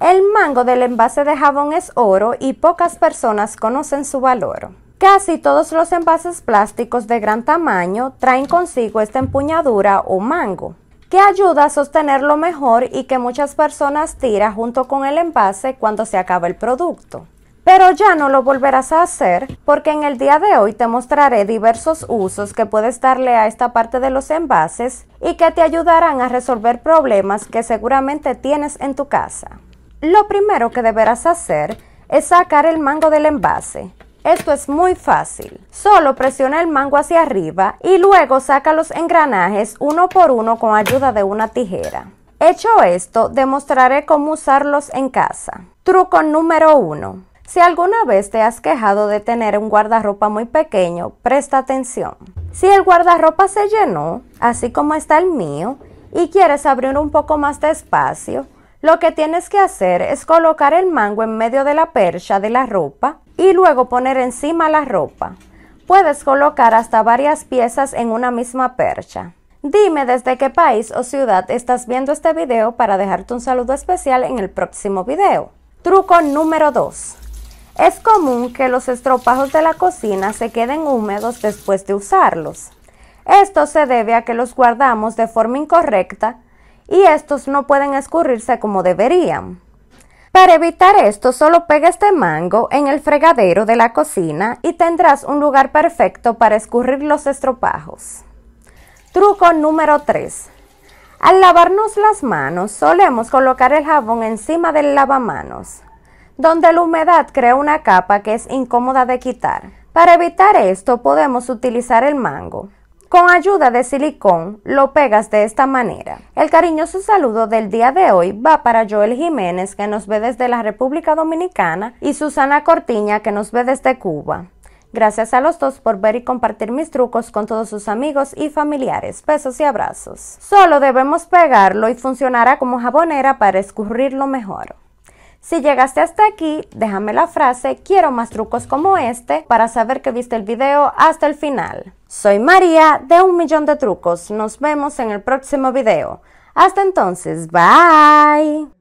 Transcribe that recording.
El mango del envase de jabón es oro y pocas personas conocen su valor. Casi todos los envases plásticos de gran tamaño traen consigo esta empuñadura o mango, que ayuda a sostenerlo mejor y que muchas personas tiran junto con el envase cuando se acaba el producto. Pero ya no lo volverás a hacer porque en el día de hoy te mostraré diversos usos que puedes darle a esta parte de los envases y que te ayudarán a resolver problemas que seguramente tienes en tu casa. Lo primero que deberás hacer es sacar el mango del envase. Esto es muy fácil. Solo presiona el mango hacia arriba y luego saca los engranajes uno por uno con ayuda de una tijera. Hecho esto, demostraré cómo usarlos en casa. Truco número 1. Si alguna vez te has quejado de tener un guardarropa muy pequeño, presta atención. Si el guardarropa se llenó, así como está el mío, y quieres abrir un poco más de espacio, lo que tienes que hacer es colocar el mango en medio de la percha de la ropa y luego poner encima la ropa. Puedes colocar hasta varias piezas en una misma percha. Dime desde qué país o ciudad estás viendo este video para dejarte un saludo especial en el próximo video. Truco número 2. Es común que los estropajos de la cocina se queden húmedos después de usarlos. Esto se debe a que los guardamos de forma incorrecta y estos no pueden escurrirse como deberían. Para evitar esto, solo pega este mango en el fregadero de la cocina y tendrás un lugar perfecto para escurrir los estropajos. Truco número 3. Al lavarnos las manos, solemos colocar el jabón encima del lavamanos, donde la humedad crea una capa que es incómoda de quitar. Para evitar esto, podemos utilizar el mango. Con ayuda de silicón lo pegas de esta manera. El cariñoso saludo del día de hoy va para Joel Jiménez que nos ve desde la República Dominicana y Susana Cortiña que nos ve desde Cuba. Gracias a los dos por ver y compartir mis trucos con todos sus amigos y familiares. Besos y abrazos. Solo debemos pegarlo y funcionará como jabonera para escurrirlo mejor. Si llegaste hasta aquí, déjame la frase, quiero más trucos como este para saber que viste el video hasta el final. Soy María de Un Millón de Trucos. Nos vemos en el próximo video. Hasta entonces, bye.